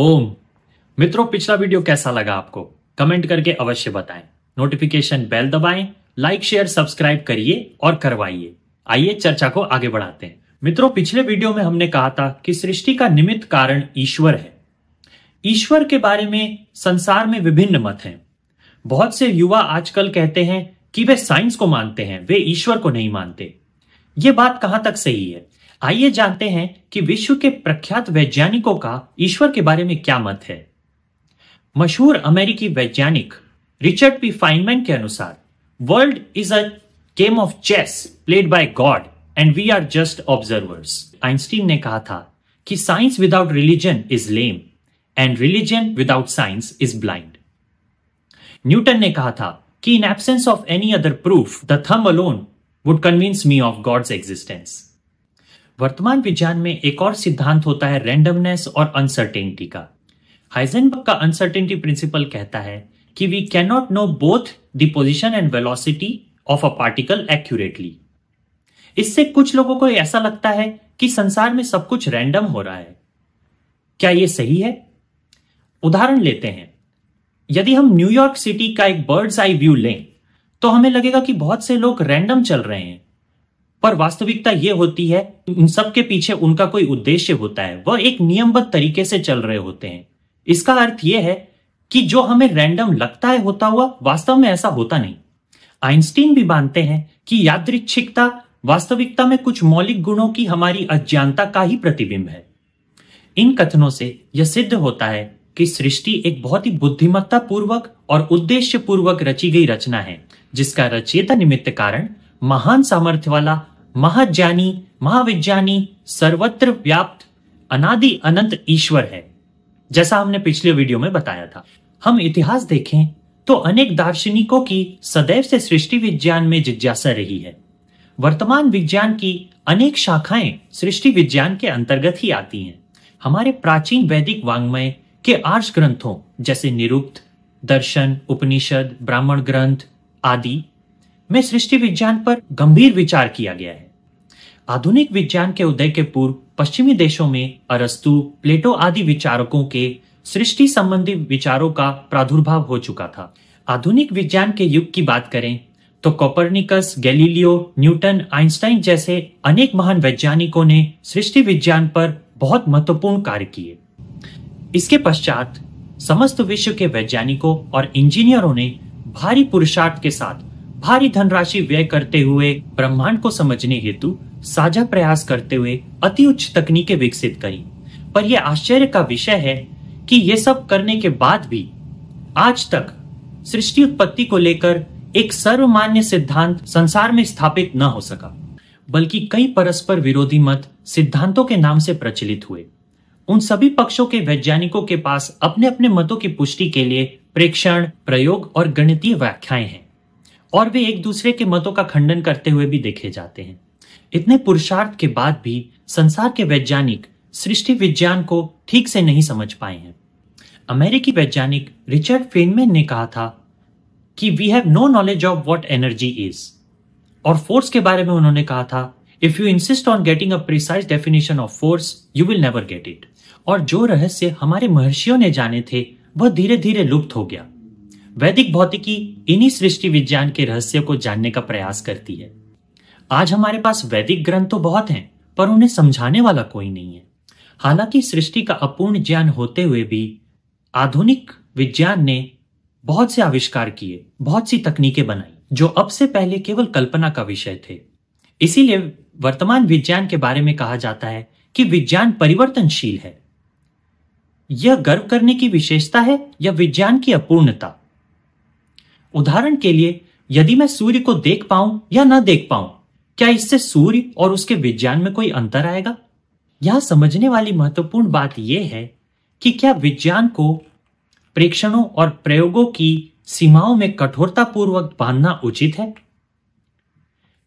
ओम मित्रों पिछला वीडियो कैसा लगा आपको कमेंट करके अवश्य बताएं नोटिफिकेशन बेल दबाएं लाइक शेयर सब्सक्राइब करिए और करवाइए आइए चर्चा को आगे बढ़ाते हैं मित्रों पिछले वीडियो में हमने कहा था कि सृष्टि का निमित्त कारण ईश्वर है ईश्वर के बारे में संसार में विभिन्न मत हैं बहुत से युवा आजकल कहते हैं कि वे साइंस को मानते हैं वे ईश्वर को नहीं मानते ये बात कहां तक सही है आइए जानते हैं कि विश्व के प्रख्यात वैज्ञानिकों का ईश्वर के बारे में क्या मत है मशहूर अमेरिकी वैज्ञानिक रिचर्ड पी फाइनमैन के अनुसार world is a game of chess played by God and we are just observers Einstein ने कहा था कि science without religion is lame and religion without science is blind Newton ने कहा था कि in absence of any other proof the thumb alone would convince me of God's existence वर्तमान विज्ञान में एक और सिद्धांत होता है रैंडमनेस और अनसर्टेनिटी का हाइजेनबर्ग का अनसर्टेनिटी प्रिंसिपल कहता है कि we cannot know both the position and velocity of a particle accurately इससे कुछ लोगों को ऐसा लगता है कि संसार में सब कुछ रैंडम हो रहा है क्या यह सही है उदाहरण लेते हैं यदि हम न्यूयॉर्क सिटी का एक बर्ड्स आई व्यू लें तो हमें लगेगा कि बहुत से लोग रैंडम चल रहे हैं पर वास्तविकता ये होती है इन सब के पीछे उनका कोई उद्देश्य होता है वह एक नियमबद्ध तरीके से चल रहे होते हैं इसका अर्थ यह है कि जो हमें रैंडम लगता है होता हुआ वास्तव में ऐसा होता नहीं आइंस्टीन भी मानते हैं कि यादृच्छिकता वास्तविकता में कुछ मौलिक गुणों की हमारी अज्ञानता का ही प्रतिबिंब है इन कथनों से यह सिद्ध होता है कि सृष्टि एक बहुत ही बुद्धिमत्ता पूर्वक और उद्देश्य पूर्वक रची गई रचना है जिसका रचयिता निमित्त कारण महान सामर्थ्य वाला महाज्ञानी महाविज्ञानी सर्वत्र व्याप्त अनादि अनंत ईश्वर है जैसा हमने पिछले वीडियो में बताया था हम इतिहास देखें तो अनेक दार्शनिकों की सदैव से सृष्टि विज्ञान में जिज्ञासा रही है वर्तमान विज्ञान की अनेक शाखाएं सृष्टि विज्ञान के अंतर्गत ही आती हैं हमारे प्राचीन वैदिक वांग्मय के आर्ष ग्रंथों जैसे निरुक्त दर्शन उपनिषद ब्राह्मण ग्रंथ आदि में सृष्टि विज्ञान पर गंभीर विचार किया गया है आधुनिक विज्ञान के उदय के पूर्व पश्चिमी देशों में अरस्तु प्लेटो आदि विचारकों के सृष्टि संबंधी विचारों का प्रादुर्भाव हो चुका था आधुनिक विज्ञान के युग की बात करें तो कोपर्निकस गैलीलियो न्यूटन आइंस्टाइन जैसे अनेक महान वैज्ञानिकों ने सृष्टि विज्ञान पर बहुत महत्वपूर्ण कार्य किए इसके पश्चात समस्त विश्व के वैज्ञानिकों और इंजीनियरों ने भारी पुरुषार्थ के साथ भारी धनराशि व्यय करते हुए ब्रह्मांड को समझने हेतु साझा प्रयास करते हुए अति उच्च तकनीकें विकसित करी पर यह आश्चर्य का विषय है कि ये सब करने के बाद भी आज तक सृष्टि उत्पत्ति को लेकर एक सर्वमान्य सिद्धांत संसार में स्थापित न हो सका बल्कि कई परस्पर विरोधी मत सिद्धांतों के नाम से प्रचलित हुए उन सभी पक्षों के वैज्ञानिकों के पास अपने अपने मतों की पुष्टि के लिए प्रेक्षण प्रयोग और गणितीय व्याख्याएं हैं और वे एक दूसरे के मतों का खंडन करते हुए भी देखे जाते हैं इतने पुरुषार्थ के बाद भी संसार के वैज्ञानिक सृष्टि विज्ञान को ठीक से नहीं समझ पाए हैं अमेरिकी वैज्ञानिक रिचर्ड फेनमैन ने कहा था कि we have no knowledge of what energy is और फोर्स के बारे में उन्होंने कहा था if you insist on getting a precise definition of force you will never get it और जो रहस्य हमारे महर्षियों ने जाने थे वह धीरे धीरे लुप्त हो गया वैदिक भौतिकी इन्हीं सृष्टि विज्ञान के रहस्य को जानने का प्रयास करती है आज हमारे पास वैदिक ग्रंथ तो बहुत हैं पर उन्हें समझाने वाला कोई नहीं है हालांकि सृष्टि का अपूर्ण ज्ञान होते हुए भी आधुनिक विज्ञान ने बहुत से आविष्कार किए बहुत सी तकनीकें बनाई जो अब से पहले केवल कल्पना का विषय थे इसीलिए वर्तमान विज्ञान के बारे में कहा जाता है कि विज्ञान परिवर्तनशील है यह गर्व करने की विशेषता है या विज्ञान की अपूर्णता उदाहरण के लिए यदि मैं सूर्य को देख पाऊं या ना देख पाऊं क्या इससे सूर्य और उसके विज्ञान में कोई अंतर आएगा यह समझने वाली महत्वपूर्ण बात यह है कि क्या विज्ञान को प्रेक्षणों और प्रयोगों की सीमाओं में कठोरतापूर्वक बांधना उचित है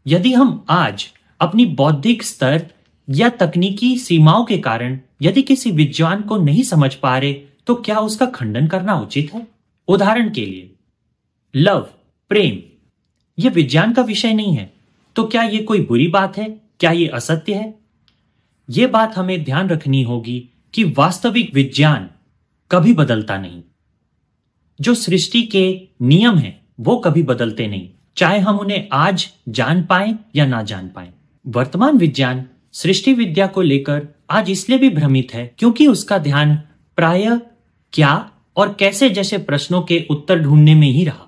यदि हम आज अपनी बौद्धिक स्तर या तकनीकी सीमाओं के कारण यदि किसी विज्ञान को नहीं समझ पा रहे तो क्या उसका खंडन करना उचित है उदाहरण के लिए लव प्रेम यह विज्ञान का विषय नहीं है तो क्या यह कोई बुरी बात है क्या यह असत्य है यह बात हमें ध्यान रखनी होगी कि वास्तविक विज्ञान कभी बदलता नहीं जो सृष्टि के नियम है वो कभी बदलते नहीं चाहे हम उन्हें आज जान पाए या ना जान पाए वर्तमान विज्ञान सृष्टि विद्या को लेकर आज इसलिए भी भ्रमित है क्योंकि उसका ध्यान प्राय क्या और कैसे जैसे प्रश्नों के उत्तर ढूंढने में ही रहा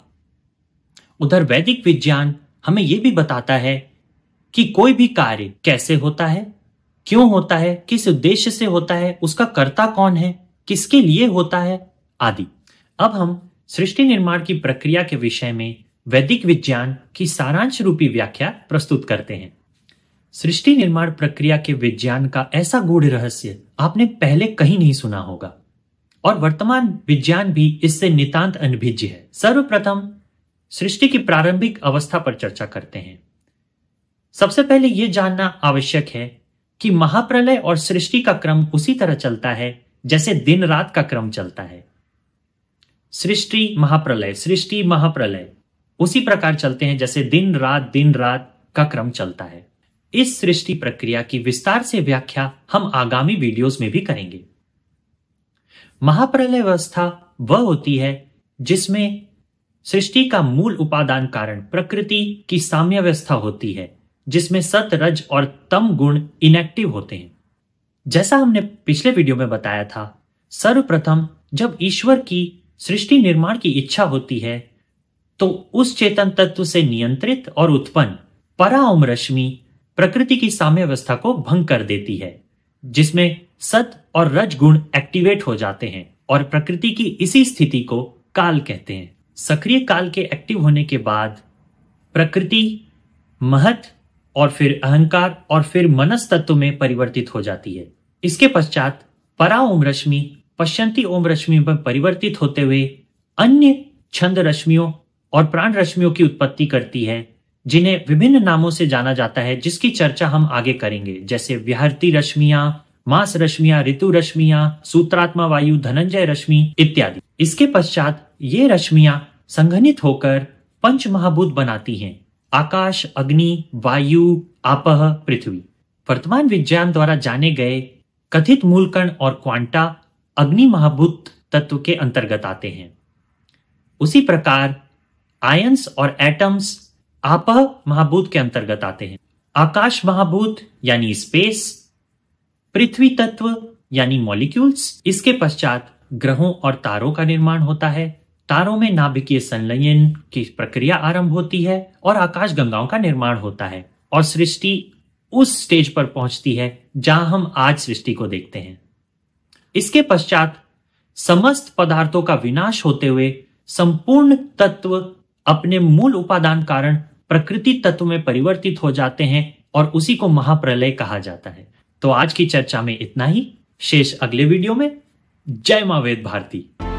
उधर वैदिक विज्ञान हमें यह भी बताता है कि कोई भी कार्य कैसे होता है क्यों होता है किस उद्देश्य से होता है उसका कर्ता कौन है किसके लिए होता है आदि अब हम सृष्टि निर्माण की प्रक्रिया के विषय में वैदिक विज्ञान की सारांश रूपी व्याख्या प्रस्तुत करते हैं सृष्टि निर्माण प्रक्रिया के विज्ञान का ऐसा गूढ़ रहस्य आपने पहले कहीं नहीं सुना होगा और वर्तमान विज्ञान भी इससे नितांत अनभिज्य है सर्वप्रथम सृष्टि की प्रारंभिक अवस्था पर चर्चा करते हैं सबसे पहले यह जानना आवश्यक है कि महाप्रलय और सृष्टि का क्रम उसी तरह चलता है जैसे दिन रात का क्रम चलता है सृष्टि महाप्रलय सृष्टि महाप्रलय उसी प्रकार चलते हैं जैसे दिन रात दिन रात का क्रम चलता है इस सृष्टि प्रक्रिया की विस्तार से व्याख्या हम आगामी वीडियोस में भी करेंगे महाप्रलय अवस्था वह होती है जिसमें सृष्टि का मूल उपादान कारण प्रकृति की साम्यवस्था होती है जिसमें सत रज और तम गुण इनएक्टिव होते हैं जैसा हमने पिछले वीडियो में बताया था सर्वप्रथम जब ईश्वर की सृष्टि निर्माण की इच्छा होती है तो उस चेतन तत्व से नियंत्रित और उत्पन्न पराओम रश्मि प्रकृति की साम्यवस्था को भंग कर देती है जिसमें सत और रज गुण एक्टिवेट हो जाते हैं और प्रकृति की इसी स्थिति को काल कहते हैं सक्रिय काल के एक्टिव होने के बाद प्रकृति महत और फिर अहंकार और फिर मनस तत्व में परिवर्तित हो जाती है इसके पश्चात परा ओम रश्मि पश्चंती ओम रश्मि में परिवर्तित होते हुए अन्य छंद रश्मियों और प्राण रश्मियों की उत्पत्ति करती है जिन्हें विभिन्न नामों से जाना जाता है जिसकी चर्चा हम आगे करेंगे जैसे विहारती रश्मिया मास रश्मिया ऋतु रश्मिया सूत्रात्मा वायु धनंजय रश्मि इत्यादि इसके पश्चात ये रश्मियां संघनित होकर पंच महाभूत बनाती हैं आकाश अग्नि वायु आपह पृथ्वी वर्तमान विज्ञान द्वारा जाने गए कथित मूलकण और क्वांटा अग्नि महाभूत तत्व के अंतर्गत आते हैं उसी प्रकार आयंस और एटम्स आपह महाभूत के अंतर्गत आते हैं आकाश महाभूत यानी स्पेस पृथ्वी तत्व यानी मॉलिक्यूल्स इसके पश्चात ग्रहों और तारों का निर्माण होता है तारों में नाभिकीय संलयन की प्रक्रिया आरंभ होती है और आकाश गंगाओं का निर्माण होता है और सृष्टि उस स्टेज पर पहुंचती है जहां हम आज सृष्टि को देखते हैं इसके पश्चात समस्त पदार्थों का विनाश होते हुए संपूर्ण तत्व अपने मूल उपादान कारण प्रकृति तत्व में परिवर्तित हो जाते हैं और उसी को महाप्रलय कहा जाता है तो आज की चर्चा में इतना ही शेष अगले वीडियो में जय मां वेद भारती